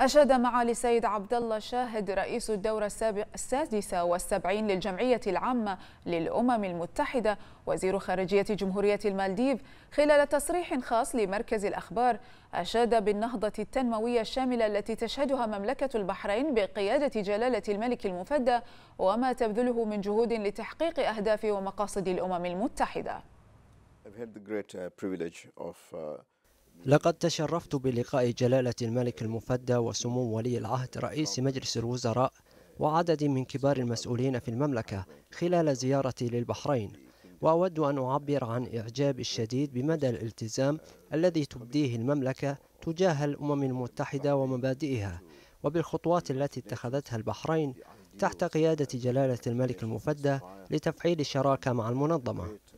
أشاد معالي السيد عبد الله شاهد رئيس الدورة السادسة والسبعين للجمعية العامة للأمم المتحدة وزير خارجية جمهورية المالديف خلال تصريح خاص لمركز الأخبار أشاد بالنهضة التنموية الشاملة التي تشهدها مملكة البحرين بقيادة جلالة الملك المفدى وما تبذله من جهود لتحقيق أهداف ومقاصد الأمم المتحدة. I've had the great uh, privilege of uh, لقد تشرفت بلقاء جلالة الملك المفدى وسمو ولي العهد رئيس مجلس الوزراء وعدد من كبار المسؤولين في المملكة خلال زيارتي للبحرين وأود أن أعبر عن إعجابي الشديد بمدى الالتزام الذي تبديه المملكة تجاه الأمم المتحدة ومبادئها وبالخطوات التي اتخذتها البحرين تحت قيادة جلالة الملك المفدى لتفعيل الشراكة مع المنظمة